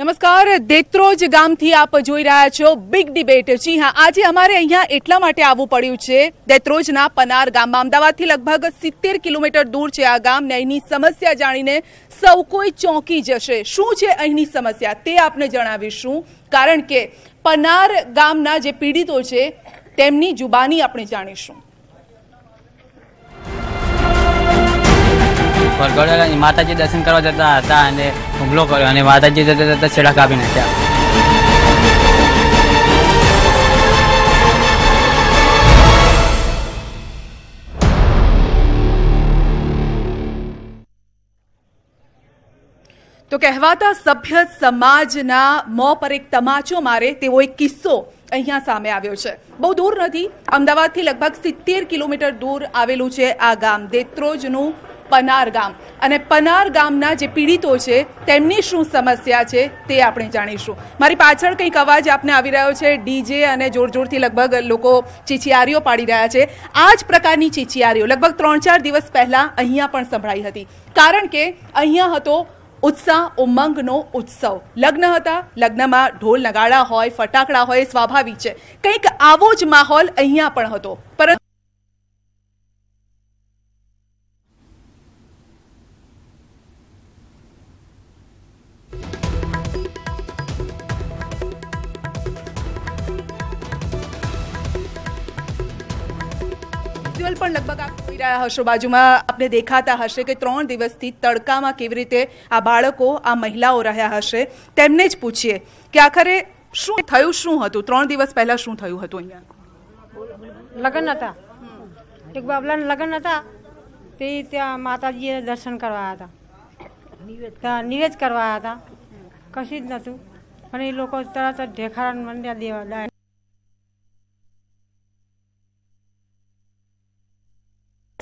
નમસ્કાર દેત્રોજ ગામથી આપ જોઈ રહ્યા છો બિગ ડિબેટ જી હા આજે અમારે અહીંયા એટલા માટે આવવું પડ્યું છે દેત્રોજના પનાર ગામમાં અમદાવાદથી લગભગ સિત્તેર કિલોમીટર દૂર છે આ ગામ ને અહીંની સમસ્યા જાણીને સૌ કોઈ ચોંકી જશે શું છે અહીંની સમસ્યા તે આપને જણાવીશું કારણ કે પનાર ગામના જે પીડિતો છે તેમની જુબાની આપણે જાણીશું વરઘોડો માતાજી દર્શન કરવા જતા હતા અને હુમલો કર્યો અને માતાજી જતા જતા છેડા કાપી નાખ્યા તો કહેવાતા સભ્ય સમાજના મો પર એક તમાચો મારે તેવો એક કિસ્સો અહીંયા સામે આવ્યો છે બહુ દૂર નથી અમદાવાદથી લગભગ સિત્તેર કિલોમીટર દૂર આવેલું છે આ ગામ દેત્રોજનું પનાર ગામ અને પનાર ગામના જે પીડિતો છે તેમની શું સમસ્યા છે તે આપણે જાણીશું મારી પાછળ કંઈક અવાજ આપને આવી રહ્યો છે ડીજે અને જોરજોરથી લગભગ લોકો ચીચિયારીઓ પાડી રહ્યા છે આ જ પ્રકારની ચીચિયારીઓ લગભગ ત્રણ ચાર દિવસ પહેલાં અહીંયા પણ સંભળાઈ હતી કારણ કે અહીંયા હતો ઉત્સાહ ઉમંગનો ઉત્સવ લગ્ન હતા લગ્નમાં ઢોલ નગાડા હોય ફટાકડા હોય સ્વાભાવિક છે કંઈક આવો જ માહોલ અહીંયા પણ હતો પરંતુ જંગલ પણ લગભગ આપ જોઈ રહ્યા હશો બાજુમાં આપને દેખાતા હશે કે ત્રણ દિવસથી તડકામાં કેવી રીતે આ બાળકો આ મહિલાઓ રહ્યા હશે તેમને જ પૂછીએ કે આખરે શું થયું શું હતું ત્રણ દિવસ પહેલા શું થયું હતું અહીંયા લગ્ન હતા એક બાબલાને લગ્ન હતા તે ત્યાં માતાજીએ દર્શન કરવા હતા ત્યાં નિવેદ કરવા હતા કશું જ નહોતું પણ એ લોકો તરત જ ઢેખારા મંડ્યા દેવા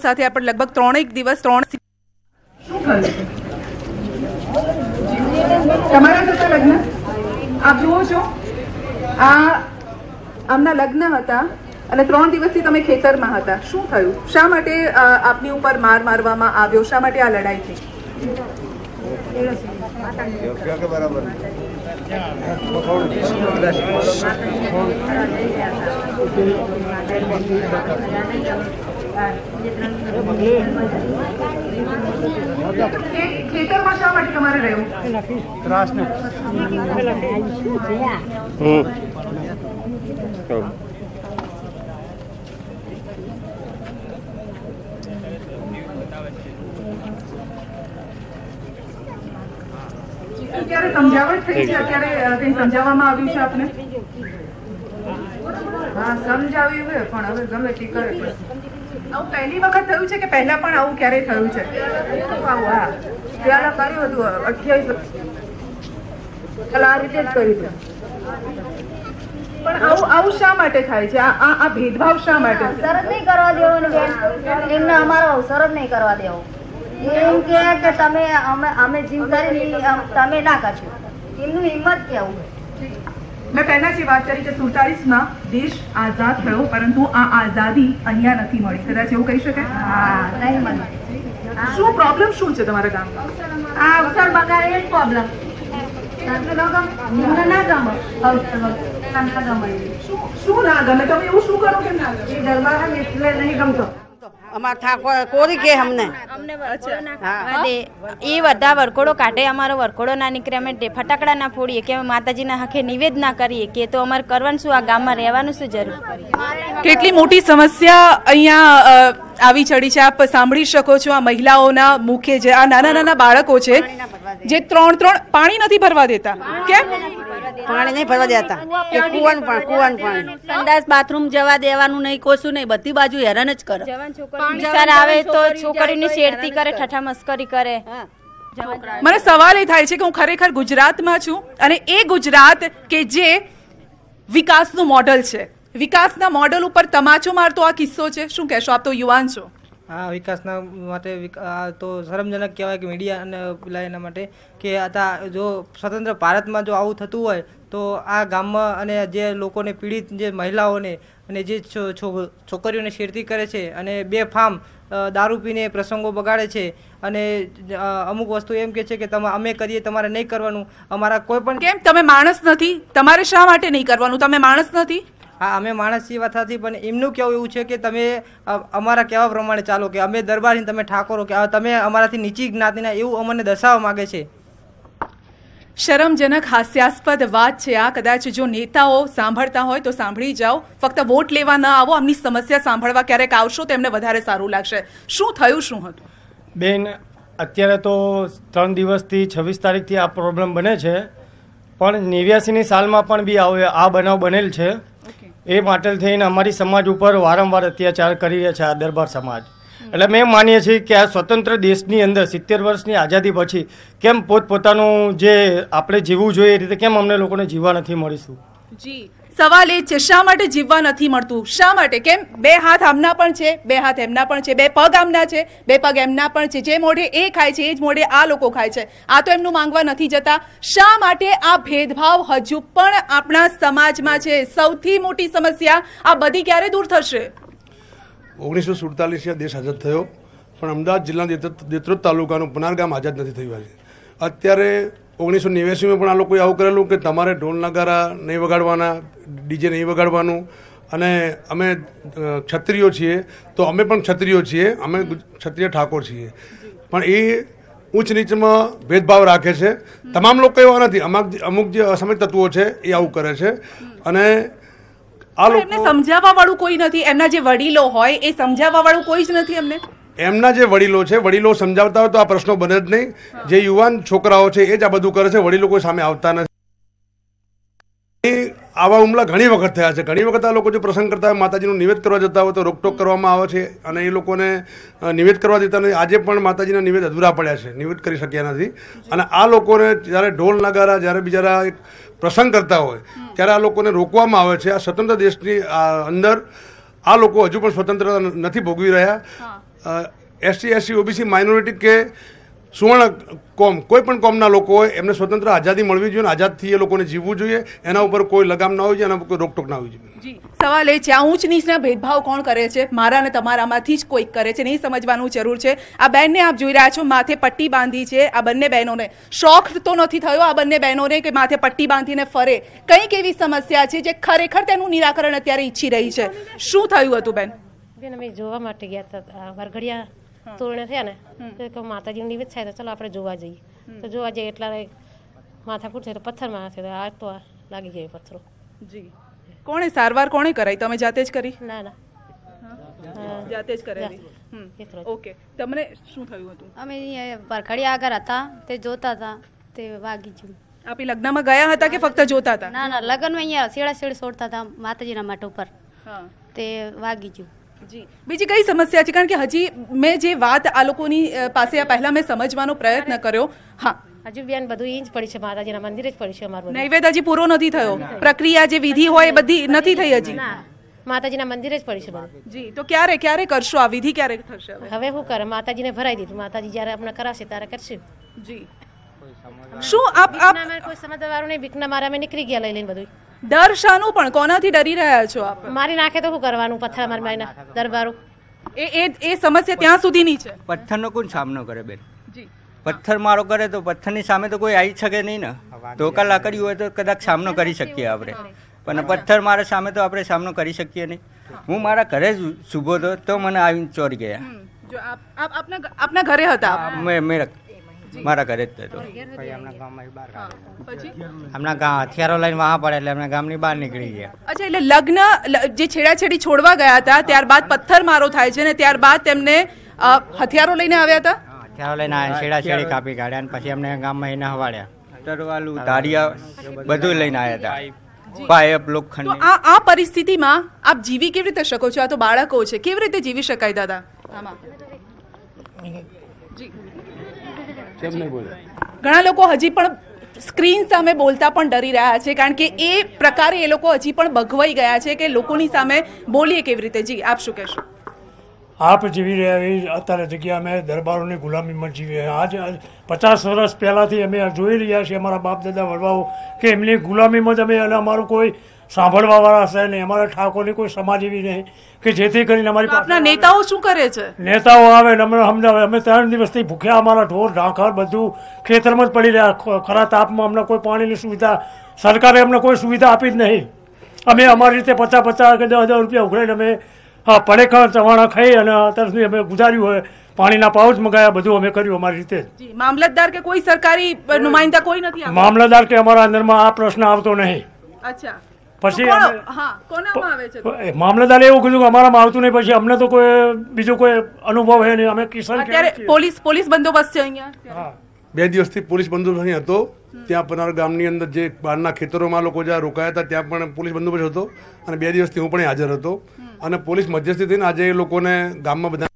સાથે આપણે લગભગ ત્રણેક દિવસ ત્રણ લગ્ન આપ જુઓ છો આ આમના લગ્ન હતા અને ત્રણ દિવસથી તમે ખેતરમાં હતા શું થયું શા માટે આપની ઉપર માર મારવામાં આવ્યો શા માટે આ લડાઈ થઈ તમારે રહેવું ત્રાસને અત્યારે થઈ છે અત્યારે સમજાવવામાં આવ્યું છે આપને હા સમજાવ્યું પણ હવે ગમે તે કરે આવું પહેલી વખત થયું છે કે પહેલા પણ આવું ક્યારેય થયું છે આવું હા ત્યારે કર્યું હતું અઠ્યાવીસ આ રીતે જ કર્યું હતું પણ આવું આવું શા માટે થાય છે આ આ ભેદભાવ શા માટે સરદ નહીં કરવા દેવો એમને અમારો અવસર જ નહીં કરવા દેવો એમ કે તમે અમે અમે જીવ કરીને તમે ના કરશો એમનું હિંમત કેવું મેં પહેલા જે વાત કરી કે સુડતાલીસમાં દેશ આઝાદ થયો પરંતુ આ આઝાદી અહીંયા નથી મળી કદાચ એવું કહી શકાય શું પ્રોબ્લેમ શું છે તમારા ગામમાં આ અવસર બગાડે એ જ પ્રોબ્લેમ શું ના ગમે તમે એવું શું કરો કે ના ગમે દરબાર એટલે નહીં ગમતો અમારે થા કોરી કે અમને અને એ બધા વરકોડો કાઢે અમારો વરકોડો ના નીકળે અમે ફટાકડા ના ફોડીએ કે અમે માતાજીના હકે નિવેદના કરીએ કે તો અમારે કરવાનું શું આ ગામમાં રહેવાનું શું જરૂર કેટલી મોટી સમસ્યા અહીંયા આવી ચડી છે આપ સાંભળી શકો છો આ મહિલાઓના મુખે જે આ નાના નાના બાળકો છે જે ત્રણ ત્રણ પાણી નથી ભરવા દેતા કેમ પાણી નહીં ભરવા દેતા કુવાનું પણ કુવાનું પાણી સંદાસ બાથરૂમ જવા દેવાનું નહીં કોશું નહીં બધી બાજુ હેરાન જ કરે જવાન આવે તો છોકરીની શેરતી કરે ઠઠા મસ્કરી કરે મને સવાલ એ થાય છે કે હું ખરેખર ગુજરાતમાં છું અને એ ગુજરાત કે જે વિકાસનું મોડલ છે વિકાસના મોડલ ઉપર તમાચો મારતો આ કિસ્સો છે શું કહેશો આપ તો યુવાન છો આ વિકાસના માટે આ તો શરમજનક કહેવાય કે મીડિયા અને પેલા એના માટે કે આ જો સ્વતંત્ર ભારતમાં જો આવું થતું હોય તો આ ગામમાં અને જે લોકોને પીડિત જે મહિલાઓને અને જે છોકરીઓને છેડતી કરે છે અને બે ફામ દારૂ પીને પ્રસંગો બગાડે છે અને અમુક વસ્તુ એમ કે છે કે તમે અમે કરીએ તમારે નહીં કરવાનું અમારા કોઈ પણ કેમ તમે માણસ નથી તમારે શા માટે નહીં કરવાનું તમે માણસ નથી હા અમે માણસ છીએ નથી પણ એમનું કેવું એવું છે કે તમે અમારા કહેવા પ્રમાણે ચાલો કે અમે દરબારી તમે ઠાકોરો કે તમે અમારાથી નીચી જ્ઞાતિના એવું અમને દર્શાવવા માગે છે શરમજનક હાસ્યાસ્પદ વાત છે આ કદાચ જો નેતાઓ સાંભળતા હોય તો સાંભળી જાઓ ફક્ત વોટ લેવા ન આવો એમની સમસ્યા સાંભળવા ક્યારેક આવશો તેમને વધારે સારું લાગશે શું થયું શું હતું બેન અત્યારે તો ત્રણ દિવસથી છવ્વીસ તારીખથી આ પ્રોબ્લેમ બને છે પણ નેવ્યાસીની સાલમાં પણ બી આવે આ બનાવ બનેલ છે એ માટે થઈને અમારી સમાજ ઉપર વારંવાર અત્યાચાર કરી રહ્યા છે આ દરબાર સમાજ એટલે મેં માનીએ છીએ કે આ સ્વતંત્ર દેશની અંદર સિત્તેર વર્ષની આઝાદી પછી કેમ પોતપોતાનું જે આપણે જીવવું જોઈએ એ રીતે કેમ અમને લોકોને જીવવા નથી મળીશું જી સવાલ એ છે શા માટે જીવવા નથી મળતું શા માટે કેમ બે હાથ આમના પણ છે બે હાથ એમના પણ છે બે પગ આમના છે બે પગ એમના પણ છે જે મોઢે એ ખાય છે એ જ મોઢે આ લોકો ખાય છે આ તો એમનું માંગવા નથી જતા શા માટે આ ભેદભાવ હજુ પણ આપણા સમાજમાં છે સૌથી મોટી સમસ્યા આ બધી ક્યારે દૂર થશે ઓગણીસો સુડતાલીસમાં દેશ આઝાદ થયો પણ અમદાવાદ જિલ્લાના દેત્રોદ તાલુકાનું પુનારગામ આઝાદ નથી થયું આજે અત્યારે ઓગણીસો નેવ્યાસીમાં પણ આ લોકોએ આવું કરેલું કે તમારે ઢોલ નગારા નહીં વગાડવાના ડીજે નહીં વગાડવાનું અને અમે ક્ષત્રિયો છીએ તો અમે પણ ક્ષત્રિયો છીએ અમે ક્ષત્રિય ઠાકોર છીએ પણ એ ઊંચ નીચમાં ભેદભાવ રાખે છે તમામ લોકો એવા નથી અમુક અમુક જે અસમય તત્વો છે એ આવું કરે છે અને આ લોકો સમજાવવા વાળું કોઈ નથી એમના જે વડીલો હોય એ સમજાવવા વાળું કોઈ જ નથી એમને એમના જે વડીલો છે વડીલો સમજાવતા હોય તો આ પ્રશ્નો બને જ નહીં જે યુવાન છોકરાઓ છે એ જ આ બધું કરે છે વડીલો કોઈ સામે આવતા નથી આવા હુમલા ઘણી વખત થયા છે ઘણી વખત આ લોકો જે પ્રસંગ કરતા હોય માતાજીનું નિવેદ કરવા જતા હોય તો રોકટોક કરવામાં આવે છે અને એ લોકોને નિવેદ કરવા દેતા નથી આજે પણ માતાજીના નિવેદ અધૂરા પડ્યા છે નિવેદ કરી શક્યા નથી અને આ લોકોને જ્યારે ઢોલ નગારા જ્યારે બિચારા પ્રસંગ કરતા હોય ત્યારે આ લોકોને રોકવામાં આવે છે આ સ્વતંત્ર દેશની અંદર આ લોકો હજુ પણ સ્વતંત્રતા નથી ભોગવી રહ્યા એસટી એસસી ઓબીસી માઇનોરિટી કે સુવર્ણ કોમ કોઈ પણ કોમના લોકો હોય એમને સ્વતંત્ર આઝાદી મળવી જોઈએ આઝાદથી એ લોકોને જીવવું જોઈએ એના ઉપર કોઈ લગામ ના હોય છે એના ઉપર કોઈ રોકટોક ના હોય જોઈએ સવાલ એ છે આ ઊંચ નીચના ભેદભાવ કોણ કરે છે મારા અને તમારામાંથી જ કોઈક કરે છે નહીં સમજવાનું જરૂર છે આ બહેનને આપ જોઈ રહ્યા છો માથે પટ્ટી બાંધી છે આ બંને બહેનોને શોખ તો નથી થયો આ બંને બહેનોને કે માથે પટ્ટી બાંધીને ફરે કંઈક એવી સમસ્યા છે જે ખરેખર તેનું નિરાકરણ અત્યારે ઈચ્છી રહી છે શું થયું હતું બેન બેન અમે જોવા માટે ગયા હતા વરઘડિયા તોરણે થયા ને તો માતાજીની નિમિત્ત થાય તો ચલો આપણે જોવા જઈએ તો જોવા જઈએ એટલા માથાકૂટ છે તો પથ્થરમાં માં છે આ તો આ લાગી ગયો પથ્થરો જી કોણે સારવાર કોણે કરાઈ તમે જાતે જ કરી ના ના જાતે જ કરાવી ઓકે તમને શું થયું હતું અમે અહીંયા વરઘડિયા આગળ હતા તે જોતા હતા તે વાગી ગયું આપ લગ્નમાં ગયા હતા કે ફક્ત જોતા હતા ના ના લગ્નમાં અહીંયા શેડા શેડ છોડતા હતા માતાજીના મઠ ઉપર તે વાગી ગયું બીજી કઈ સમસ્યા છે કારણ કે હજી મેં જે વાત આ લોકોની પાસે પહેલા મેં સમજવાનો પ્રયત્ન કર્યો હા હજુ બેન બધું એ જ પડી છે માતાજીના મંદિરે જ પડી છે અમારું નૈવેદ્ય હજી પૂરો નથી થયો પ્રક્રિયા જે વિધિ હોય એ બધી નથી થઈ હજી માતાજીના મંદિરે જ પડી છે બધું જી તો ક્યારે ક્યારે કરશો આ વિધિ ક્યારે થશે હવે હું કરે માતાજીને ભરાઈ દીધું માતાજી જયારે આપણે કરાશે ત્યારે કરશે જી શું આપ આપ કોઈ સમજવાળું નહીં બીકના મારા અમે નીકળી ગયા લઈ લઈને બધું ડર શાનું પણ કોનાથી ડરી રહ્યા છો આપ મારી નાખે તો શું કરવાનું પથ્થર મારી મારી દરબારો એ એ એ સમસ્યા ત્યાં સુધીની છે પથ્થરનો કોણ સામનો કરે બેન પથ્થર મારો કરે તો પથ્થરની સામે તો કોઈ આવી શકે નહીં ને ધોકા લાકડી હોય તો કદાચ સામનો કરી શકીએ આપણે પણ પથ્થર મારા સામે તો આપણે સામનો કરી શકીએ નહીં હું મારા ઘરે જ સુભો તો મને આવીને ચોરી ગયા આપના ઘરે હતા મેં મેં મારા ઘરે જ થતો પછી એમના ગામ હથિયારો લઈને વાહ પડે એટલે અમને ગામની બહાર નીકળી ગયા અચ્છા એટલે લગ્ન જે છેડાછેડી છોડવા ગયા હતા ત્યારબાદ પથ્થર મારો થાય છે ને ત્યારબાદ તેમને હથિયારો લઈને આવ્યા હતા હથિયારો લઈને આવ્યા છેડાછેડી કાપી કાઢ્યા અને પછી અમને ગામમાં એને હવાડ્યા બધું લઈને આવ્યા હતા પાયપ લોખંડ આ આ પરિસ્થિતિમાં આપ જીવી કેવી રીતે શકો છો આ તો બાળકો છે કેવી રીતે જીવી શકાય દાદા આમાં ઘણા લોકો હજી પણ સ્ક્રીન સામે બોલતા પણ ડરી રહ્યા છે કારણ કે એ પ્રકારે એ લોકો હજી પણ બગવાઈ ગયા છે કે લોકોની સામે બોલીએ કેવી રીતે જી આપ શું કહેશો આપ જીવી રહ્યા એવી અત્યારે જગ્યા અમે દરબારોની ગુલામીમાં જીવી રહ્યા આજ પચાસ વર્ષ પહેલાંથી અમે જોઈ રહ્યા છીએ અમારા બાપ દાદા વડવાઓ કે એમની ગુલામીમાં જ અમે અને અમારું કોઈ સાંભળવાવાળા હશે ને અમારે ઠાકોરની કોઈ સમાજ એવી નહીં કે જેથી કરીને અમારી નેતાઓ શું કરે છે નેતાઓ આવે ને અમને અમે ત્રણ દિવસથી ભૂખ્યા અમારા ઢોર ઢાંખર બધું ખેતરમાં જ પડી રહ્યા ખરા તાપમાં અમને કોઈ પાણીની સુવિધા સરકારે અમને કોઈ સુવિધા આપી જ નહીં અમે અમારી રીતે પચાસ પચાસ કે દસ હજાર રૂપિયા ઉઘરાઈને અમે હા પડેખણ ચવાણા ખાઈ અને અત્યાર અમે ગુજાર્યું હોય પાણીના પાઉચ મગાયા બધું અમે કર્યું અમારી રીતે મામલતદાર કે કોઈ સરકારી નુમાઇન્દા કોઈ નથી મામલતદાર કે અમારા અંદરમાં આ પ્રશ્ન આવતો નહીં અચ્છા પછી મામલતદારે એવું કીધું કે અમારામાં આવતું નહીં પછી અમને તો કોઈ બીજો કોઈ અનુભવ હે નહીં અમે કિસાન પોલીસ પોલીસ બંદોબસ્ત છે અહીંયા બે દિવસથી પોલીસ બંદોબસ્ત અહીં હતો ત્યાં પનાર ગામની અંદર જે બહારના ખેતરોમાં લોકો જ્યાં રોકાયા હતા ત્યાં પણ પોલીસ બંદોબસ્ત હતો અને બે દિવસથી હું પણ હાજર હતો અને પોલીસ મધ્યસ્થી થઈને આજે એ લોકોને ગામમાં બધા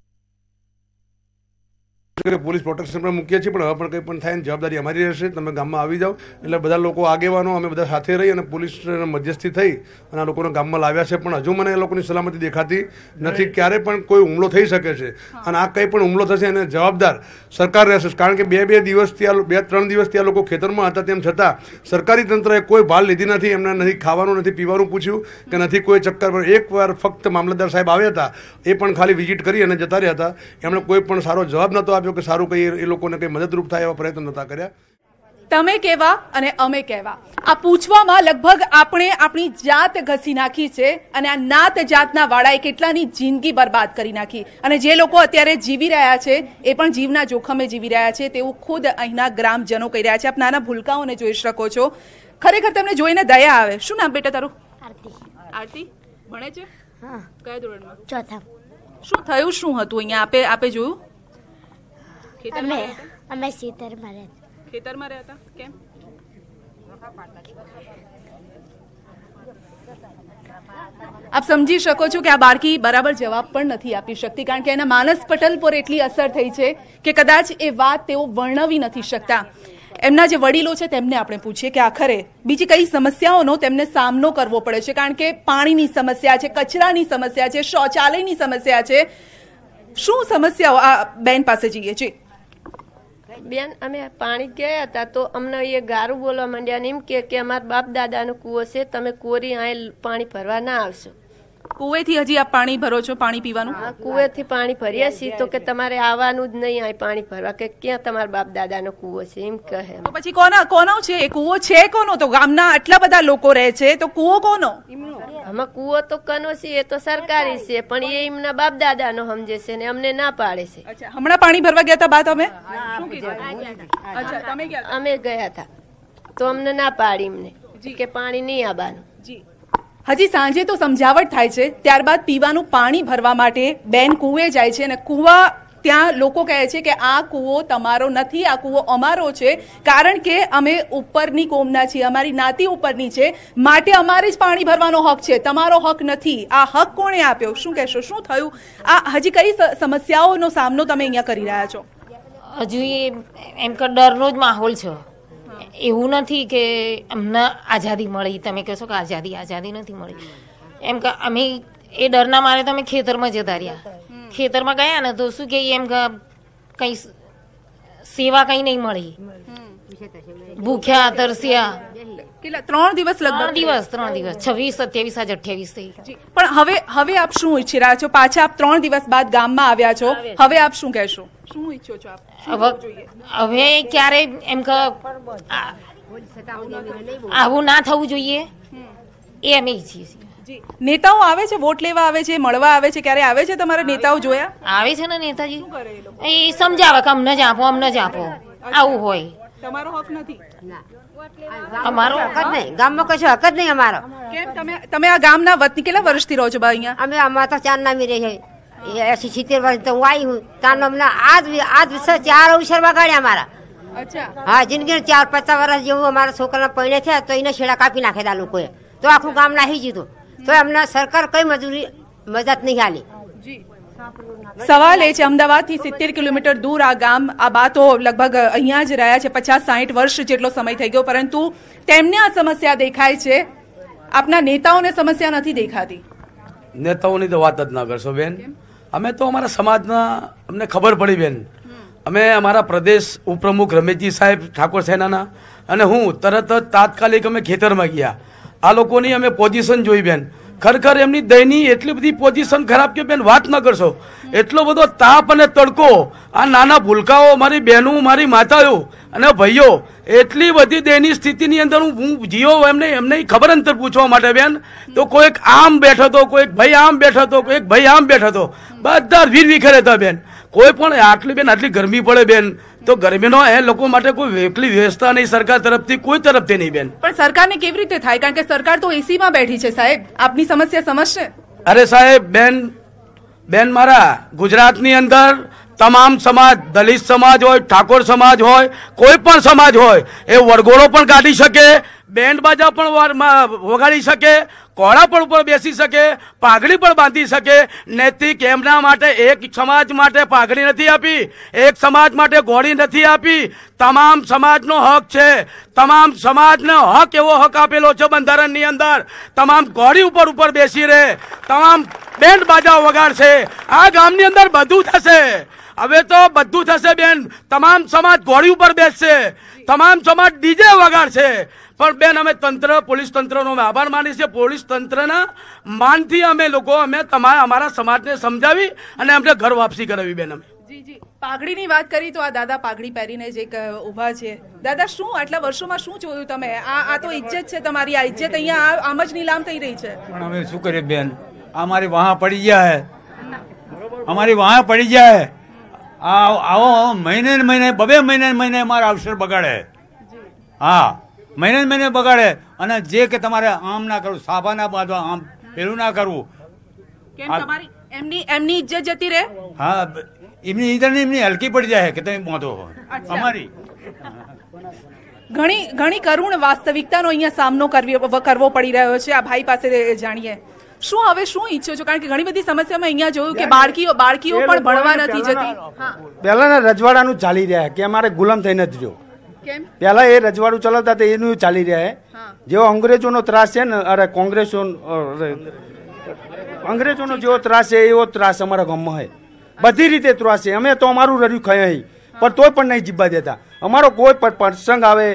કે પોલીસ પ્રોટેક્શન પણ મૂકીએ છીએ પણ હવે પણ કંઈ પણ થાય જવાબદારી અમારી રહેશે તમે ગામમાં આવી જાઓ એટલે બધા લોકો આગેવાનો અમે બધા સાથે રહી અને પોલીસ મધ્યસ્થી થઈ અને આ લોકોને ગામમાં લાવ્યા છે પણ હજુ મને એ લોકોની સલામતી દેખાતી નથી ક્યારે પણ કોઈ હુમલો થઈ શકે છે અને આ કંઈ પણ હુમલો થશે અને જવાબદાર સરકાર રહેશે કારણ કે બે બે દિવસથી આ બે ત્રણ દિવસથી આ લોકો ખેતરમાં હતા તેમ છતાં સરકારી તંત્રએ કોઈ ભાલ લીધી નથી એમને નથી ખાવાનું નથી પીવાનું પૂછ્યું કે નથી કોઈ ચક્કર પર એકવાર ફક્ત મામલતદાર સાહેબ આવ્યા હતા એ પણ ખાલી વિઝિટ કરી અને જતા રહ્યા હતા એમણે કોઈ પણ સારો જવાબ નહોતો આપ્યો કે સારું કહીએ એ લોકોને કંઈ મદદરૂપ થાય એવા પ્રયત્ન નહોતા કર્યા તમે કહેવા અને અમે કહેવા આ પૂછવામાં લગભગ આપણે આપણી જાત ઘસી નાખી છે અને આ નાત જાતના વાળાએ કેટલાની જિંદગી બરબાદ કરી નાખી અને જે લોકો અત્યારે જીવી રહ્યા છે એ પણ જીવના જોખમે જીવી રહ્યા છે તેવું ખુદ અહીંના ગ્રામજનો કહી રહ્યા છે આપ નાના ભૂલકાઓને જોઈ શકો છો ખરેખર તમને જોઈને દયા આવે શું નામ બેટા તારું આરતી આરતી ભણે છે હા કયા ધોરણમાં ચોથા શું થયું શું હતું અહીંયા આપે આપે જોયું અમે અમે ખેતરમાં રહેતા ખેતરમાં રહેતા કેમ આપ સમજી શકો છો કે આ બાળકી બરાબર જવાબ પણ નથી આપી શકતી કારણ કે એના માનસ પટલ પર એટલી અસર થઈ છે કે કદાચ એ વાત તેઓ વર્ણવી નથી શકતા એમના જે વડીલો છે તેમને આપણે પૂછીએ કે આખરે બીજી કઈ સમસ્યાઓનો તેમને સામનો કરવો પડે છે કારણ કે પાણીની સમસ્યા છે કચરાની સમસ્યા છે શૌચાલયની સમસ્યા છે શું સમસ્યાઓ આ બેન પાસે જઈએ છીએ બેન અમે પાણી ગયા હતા તો અમને એ ગારું બોલવા માંડ્યા એમ કે અમારા બાપ દાદાનો કૂવો છે તમે કોરી અહીં પાણી ભરવા ના આવશો કુવેથી હજી આ પાણી ભરો છો પાણી પીવાનું કુવેથી પાણી ભરીએ છીએ તો કે તમારે આવવાનું જ નહીં અહીં પાણી ભરવા કે ક્યાં તમારા બાપ દાદાનો કુવો છે એમ કહે પછી કોના કોનો છે એ કુવો છે કોનો તો ગામના આટલા બધા લોકો રહે છે તો કુવો કોનો આમાં કુવો તો કનો છે એ તો સરકારી છે પણ એ એમના બાપ દાદાનો સમજે છે ને અમને ના પાડે છે હમણાં પાણી ભરવા ગયા હતા બા તમે અમે ગયા હતા તો અમને ના પાડી એમને કે પાણી નહીં આવવાનું જી હજી સાંજે તો સમજાવટ થાય છે ત્યારબાદ પીવાનું પાણી ભરવા માટે બેન કૂવે જાય છે અને કૂવા ત્યાં લોકો કહે છે કે આ કૂવો તમારો નથી આ કૂવો અમારો છે કારણ કે અમે ઉપરની કોમના છીએ અમારી નાતી ઉપરની છે માટે અમારે જ પાણી ભરવાનો હક છે તમારો હક નથી આ હક કોણે આપ્યો શું કહેશો શું થયું આ હજી કઈ સમસ્યાઓનો સામનો તમે અહીંયા કરી રહ્યા છો હજુ એમ કે ડરનો જ માહોલ છે એવું નથી કે અમને આઝાદી મળી તમે કહેશો કે આઝાદી આઝાદી નથી મળી એમ કે અમે એ ડરના મારે તમે ખેતરમાં જતા રહ્યા ખેતરમાં ગયા ને તો શું કે એમ કે કંઈ સેવા કંઈ નહીં મળી ભૂખ્યા તરસ્યા કેટલા ત્રણ દિવસ લગભગ દિવસ ત્રણ દિવસ છવ્વીસ સત્યાવીસ આજ અઠ્યાવીસ થઈ પણ હવે હવે આપ શું ઈચ્છી રહ્યા છો પાછા આપ ત્રણ દિવસ બાદ ગામમાં આવ્યા છો હવે આપ શું કહેશો શું ઈચ્છો છો આપ હવે ક્યારે એમ કે આવું ના થવું જોઈએ એ અમે ઈચ્છીએ છીએ નેતાઓ આવે છે વોટ લેવા આવે છે મળવા આવે છે ક્યારે આવે છે તમારા નેતાઓ જોયા આવે છે ને નેતાજી એ સમજાવે કે અમને જ આપો અમને જ આપો આવું હોય તમારો હક નથી અમારો હક જ નહીં ગામમાં કશો હક જ નહીં અમારો કેમ તમે તમે આ ગામના વતની કેટલા વર્ષથી રહો છો બા અહીંયા અમે અમારા તો ચાર નામી રહે છે એસી સિત્તેર વર્ષ તો હું આવી હું તાર અમને આજ આજ ચાર અવસર વગાડ્યા અમારા હા જિંદગી ચાર પચાસ વર્ષ જેવું અમારા છોકરાના પૈણે થયા તો એને છેડા કાપી નાખેલા લોકોએ તો આખું ગામ નાહી જીધું તો અમને સરકાર કઈ મજૂરી મદદ નહીં હાલી સવાલ એ છે અમદાવાદથી સિત્તેર કિલોમીટર દૂર આ ગામ આ બા તો લગભગ અહીંયા જ રહ્યા છે પચાસ સાહીઠ વર્ષ જેટલો સમય થઈ ગયો પરંતુ તેમને આ સમસ્યા દેખાય છે આપના નેતાઓને સમસ્યા નથી દેખાતી નેતાઓની તો વાત જ ના કરશો બેન અમે તો અમારા સમાજના અમને ખબર પડી બેન અમે અમારા પ્રદેશ ઉપપ્રમુખ રમેશજી સાહેબ ઠાકોર સેનાના અને હું તરત જ તાત્કાલિક અમે ખેતરમાં ગયા આ લોકોની અમે પોઝિશન જોઈ બેન ખરેખર એમની દયની એટલી બધી પોઝિશન ખરાબ કે બેન વાત ન કરશો એટલો બધો તાપ અને તડકો આ નાના ભૂલકાઓ મારી બહેનું મારી માતાઓ અને ભાઈઓ એટલી બધી દયની સ્થિતિની અંદર હું જીઓ એમને એમને ખબર અંતર પૂછવા માટે બેન તો કોઈક આમ બેઠો હતો કોઈક ભાઈ આમ બેઠો હતો કોઈક ભાઈ આમ બેઠો હતો બધા વીર વિખેર હતા બેન કોઈ પણ આટલી બેન આટલી ગરમી પડે બેન તો ગરમીનો એ લોકો માટે કોઈ વેકલી વ્યવસ્થા નહીં સરકાર તરફથી કોઈ તરફથી નહીં બેન પણ સરકારને કેવી રીતે થાય કારણ કે સરકાર તો એસીમાં બેઠી છે સાહેબ આપની સમસ્યા સમજશે અરે સાહેબ બેન બેન મારા ગુજરાતની અંદર તમામ સમાજ દલિત સમાજ હોય ઠાકોર સમાજ હોય કોઈ પણ સમાજ હોય એ વરઘોડો પણ કાઢી શકે બેન્ડ બાજા પણ વગાડી શકે કોળા પણ ઉપર બેસી શકે પાઘડી પણ બાંધી શકે નૈતિક એમના માટે એક સમાજ માટે પાઘડી નથી આપી એક સમાજ માટે ઘોડી નથી આપી તમામ સમાજનો હક છે તમામ સમાજનો હક એવો હક આપેલો છે બંધારણની અંદર તમામ ઘોડી ઉપર ઉપર બેસી રહે તમામ બેન્ડ બાજા વગાડશે આ ગામની અંદર બધું થશે હવે તો બધું થશે બેન તમામ સમાજ ઘોડી ઉપર બેસશે તમામ સમાજ ડીજે વગાડશે પણ બેન અમે તંત્ર પોલીસ તંત્રનો આભાર માની છીએ પોલીસ તંત્રના માનથી અમે લોકો અમે તમારા અમારા સમાજને સમજાવી અને અમને ઘર વાપસી કરાવી બેન અમે પાઘડીની વાત કરી તો આ દાદા પાઘડી પહેરીને જે ઊભા છે દાદા શું આટલા વર્ષોમાં શું જોયું તમે આ આ તો ઇજ્જત છે તમારી આ ઇજ્જત અહીંયા આમ જ નીલામ થઈ રહી છે પણ અમે શું કરીએ બેન અમારી વાહ પડી ગયા હે અમારી વાહ પડી ગયા હે આ આવો મહિને મહિને બબે મહિને મહિને મારા અવસર બગાડે હા મહિને મહિને બગાડે અને જે કે તમારે આમ ના કરવું સાભા ના બાંધવા આમ પેલું ના કરવું એમની એમની ઇજ્જત જતી રહે હા એમની ઇજ્જત એમની હલકી પડી જાય કે તમે બાંધો અમારી ઘણી ઘણી કરુણ વાસ્તવિકતાનો અહીંયા સામનો કરવો પડી રહ્યો છે આ ભાઈ પાસે જાણીએ શું હવે શું ઈચ્છો છો કારણ કે ઘણી બધી સમસ્યામાં અહીંયા જોયું કે બાળકીઓ બાળકીઓ પણ ભણવા નથી જતી પહેલાના રજવાડાનું ચાલી રહ્યા કે અમારે ગુલામ થઈને જ રહ્યો પહેલા એ રજવાડું ચલાવતા હતા એનું ચાલી રહ્યા જેવો અંગ્રેજોનો ત્રાસ છે ને અરે કોંગ્રેસો અંગ્રેજોનો જેવો ત્રાસ છે એવો ત્રાસ અમારા ગામમાં હે બધી રીતે ત્રાસ છે અમે તો અમારું રર્યું ખાઈ પણ તોય પણ નહીં જીબવા દેતા અમારો કોઈ પણ પ્રસંગ આવે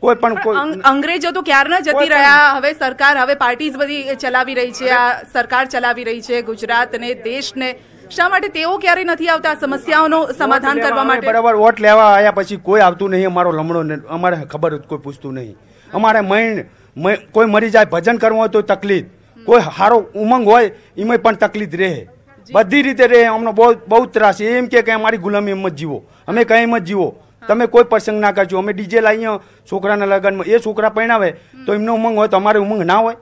કોઈ પણ અંગ્રેજો તો ક્યારના જતી રહ્યા હવે સરકાર હવે પાર્ટીઝ બધી ચલાવી રહી છે આ સરકાર ચલાવી રહી છે ગુજરાત ને દેશ ને શા માટે તેઓ ક્યારે નથી આવતા સમસ્યાઓનું સમાધાન કરવા માટે બરાબર વોટ લેવા આવ્યા પછી કોઈ આવતું નહીં અમારો લમણો અમારે ખબર કોઈ પૂછતું નહીં અમારે મૈન કોઈ મરી જાય ભજન કરવું હોય તો તકલીફ કોઈ સારો ઉમંગ હોય એમાં પણ તકલીફ રહે બધી રીતે રહે અમને બહુ બહુ ત્રાસ એમ કે અમારી ગુલામી એમ જ જીવો અમે કઈ એમ જ જીવો તમે કોઈ પ્રસંગ ના કરજો અમે ડીજે લાવીએ છોકરાના લગ્નમાં એ છોકરા પરણાવે તો એમનો ઉમંગ હોય તમારે ઉમંગ ના હોય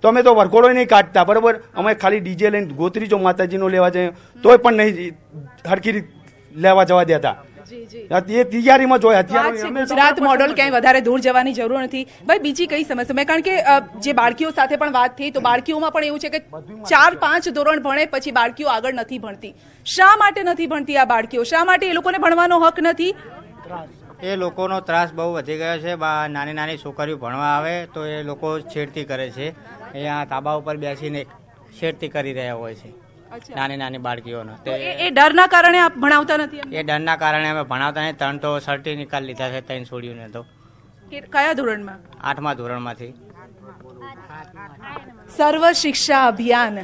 તો અમે તો વરઘોડો નહીં કાઢતા બરોબર અમે ખાલી ડીજે લઈને ગોત્રી માતાજીનો લેવા જઈએ તોય પણ નહીં હરખી લેવા જવા દેતા એ તૈયારીમાં જોઈ હતી ગુજરાત મોડલ ક્યાંય વધારે દૂર જવાની જરૂર નથી ભાઈ બીજી કઈ સમસ્યા મેં કારણ કે જે બાળકીઓ સાથે પણ વાત થઈ તો બાળકીઓમાં પણ એવું છે કે ચાર પાંચ ધોરણ ભણે પછી બાળકીઓ આગળ નથી ભણતી શા માટે નથી ભણતી આ બાળકીઓ શા માટે એ લોકોને ભણવાનો હક નથી એ લોકોનો ત્રાસ બહુ વધી ગયો છે નાની નાની છોકરીઓ ભણવા આવે તો એ લોકો છેડતી કરે છે અહીંયા તાબા ઉપર બેસીને છેડતી કરી રહ્યા હોય છે નાની નાની બાળકીઓનો તો એ ડરના કારણે આપ ભણાવતા નથી એ ડરના કારણે અમે ભણાવતા નહીં ત્રણ તો સર્ટી નિકાલ લીધા છે ત્રણ છોડીઓને તો કયા ધોરણમાં આઠમા ધોરણમાંથી સર્વ શિક્ષા અભિયાન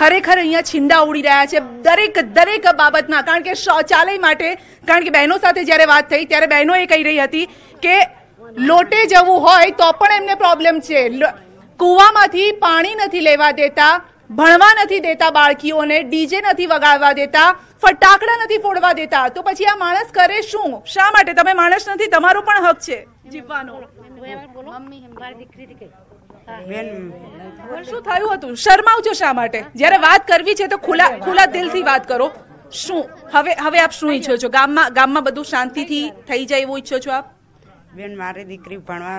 ખરેખર અહીંયા છિંદા ઉડી રહ્યા છે દરેક દરેક બાબતમાં કારણ કે શૌચાલય માટે કારણ કે બહેનો સાથે જ્યારે વાત થઈ ત્યારે બહેનો એ કહી રહી હતી કે લોટે જવું હોય તો પણ એમને પ્રોબ્લેમ છે કૂવામાંથી પાણી નથી લેવા દેતા ભણવા નથી દેતા બાળકીઓને ડીજે નથી વગાડવા દેતા ફટાકડા નથી ફોડવા દેતા તો પછી આ માણસ કરે શું શા માટે તમે માણસ નથી તમારો પણ હક છે જીવવાનો મમ્મી દીકરી બેન શું થયું હતું શરમાવજો શા માટે જ્યારે વાત કરવી છે તો ખુલા ખુલ્લા દિલથી વાત કરો શું હવે હવે આપ શું ઈચ્છો છો ગામમાં ગામમાં બધું શાંતિથી થઈ જાય એવું ઈચ્છો છો આપ બેન મારે દીકરી ભણવા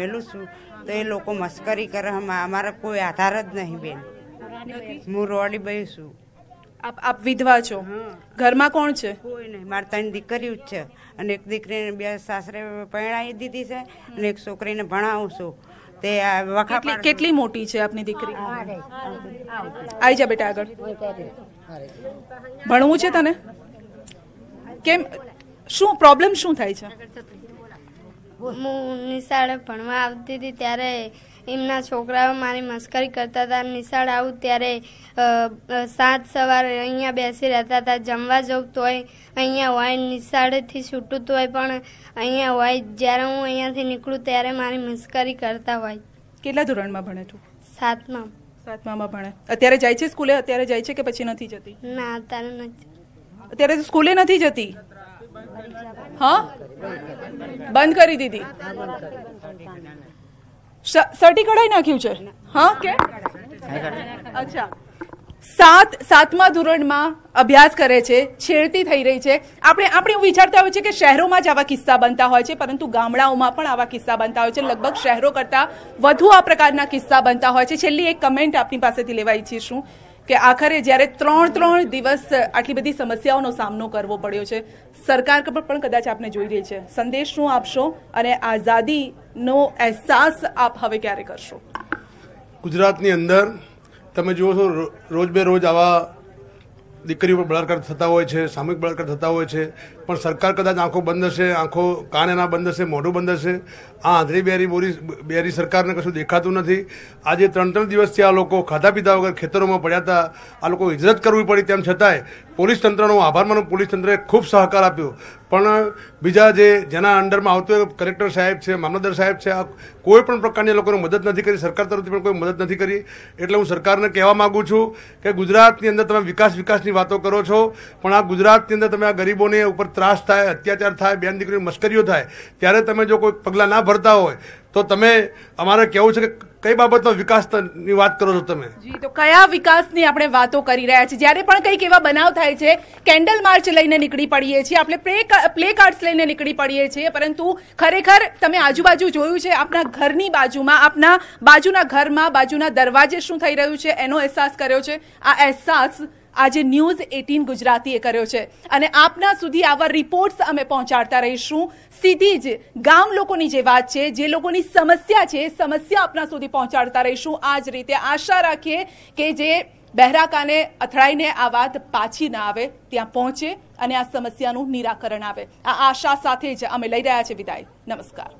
મેલું છું તો એ લોકો મસ્કરી કરે અમારા કોઈ આધાર જ નહીં બેન હું રોડી બહી છું આપ આપ વિધવા છો ઘરમાં કોણ છે કોઈ નહીં મારી ત્રણ દીકરીઓ જ છે અને એક દીકરીને બે સાસરે પરણાવી દીધી છે અને એક છોકરીને ભણાવું છું તે કેટલી મોટી છે આપની દીકરી આવી જા બેટા આગળ ભણવું છે તને કેમ શું પ્રોબ્લેમ શું થાય છે હું નિશાળે ભણવા આવતી હતી ત્યારે એમના છોકરાઓ મારી મસ્કરી કરતા હતા નિશાળ આવું ત્યારે સાત સવારે અહીંયા બેસી રહેતા હતા જમવા જવું તોય અહીંયા હોય નિશાળેથી છૂટું હોય પણ અહીંયા હોય જ્યારે હું અહીંયાથી નીકળું ત્યારે મારી મસ્કરી કરતા હોય કેટલા ધોરણમાં ભણે તું સાતમા સાતમામાં ભણે અત્યારે જાય છે સ્કૂલે અત્યારે જાય છે કે પછી નથી જતી ના અત્યારે નથી અત્યારે સ્કૂલે નથી જતી હા બંધ કરી દીધી સટી કઢાઈ નાખ્યું છે અચ્છા સાત સાતમા ધોરણમાં અભ્યાસ કરે છે છેડતી થઈ રહી છે આપણે આપણે એવું વિચારતા હોય છે કે શહેરોમાં જ આવા કિસ્સા બનતા હોય છે પરંતુ ગામડાઓમાં પણ આવા કિસ્સા બનતા હોય છે લગભગ શહેરો કરતાં વધુ આ પ્રકારના કિસ્સા બનતા હોય છે છેલ્લી એક કમેન્ટ આપની પાસેથી લેવા ઈચ્છીશું કે આખરે જ્યારે ત્રણ ત્રણ દિવસ આટલી બધી સમસ્યાઓનો સામનો કરવો પડ્યો છે સરકાર પણ કદાચ આપને જોઈ રહી છે સંદેશ શું આપશો અને આઝાદીનો અહેસાસ આપ હવે ક્યારે કરશો ગુજરાતની અંદર તમે જુઓ છો રોજ બે રોજ આવા દીકરીઓ પર બળાત્કાર થતા હોય છે સામૂહિક બળાત્કાર થતા હોય છે પણ સરકાર કદાચ આંખો બંધ હશે આંખો કાન એના બંધ હશે મોઢું બંધ હશે આ આંધળી બેરી બોરી બેરી સરકારને કશું દેખાતું નથી આજે ત્રણ ત્રણ દિવસથી આ લોકો ખાધા પીધા વગર ખેતરોમાં પડ્યા હતા આ લોકો હિજરત કરવી પડી તેમ છતાંય પોલીસ તંત્રનો આભાર માનો પોલીસ તંત્રએ ખૂબ સહકાર આપ્યો પણ બીજા જે જેના અંડરમાં આવતો હોય કલેક્ટર સાહેબ છે મામલતદાર સાહેબ છે આ કોઈ પણ પ્રકારની લોકોને મદદ નથી કરી સરકાર તરફથી પણ કોઈ મદદ નથી કરી એટલે હું સરકારને કહેવા માગું છું કે ગુજરાતની અંદર તમે વિકાસ વિકાસની વાતો કરો છો પણ આ ગુજરાતની અંદર તમે આ ગરીબોને ઉપર ત્રાસ થાય અત્યાચાર થાય બેન દીકરીની મશ્કરીઓ થાય ત્યારે તમે જો કોઈ પગલાં ના ભરતા હોય તો તમે અમારે કેવું છે કે કઈ બાબતનો વિકાસની વાત કરો છો તમે જી તો કયા વિકાસની આપણે વાતો કરી રહ્યા છીએ જ્યારે પણ કંઈક એવા બનાવ થાય છે કેન્ડલ માર્ચ લઈને નીકળી પડીએ છીએ આપણે પ્લે પ્લે કાર્ડ્સ લઈને નીકળી પડીએ છીએ પરંતુ ખરેખર તમે આજુબાજુ જોયું છે આપણા ઘરની બાજુમાં આપના બાજુના ઘરમાં બાજુના દરવાજે શું થઈ રહ્યું છે એનો અહેસાસ કર્યો છે આ અહેસાસ આજે ન્યૂઝ એટીન ગુજરાતીએ કર્યો છે અને આપના સુધી આવા રિપોર્ટ્સ અમે પહોંચાડતા રહીશું સીધી જ ગામ લોકોની જે વાત છે જે લોકોની સમસ્યા છે સમસ્યા આપના સુધી પહોંચાડતા રહીશું આ જ રીતે આશા રાખીએ કે જે બહેરાકાને અથડાઈને આ વાત પાછી ના આવે ત્યાં પહોંચે અને આ સમસ્યાનું નિરાકરણ આવે આ આશા સાથે જ અમે લઈ રહ્યા છે વિદાય નમસ્કાર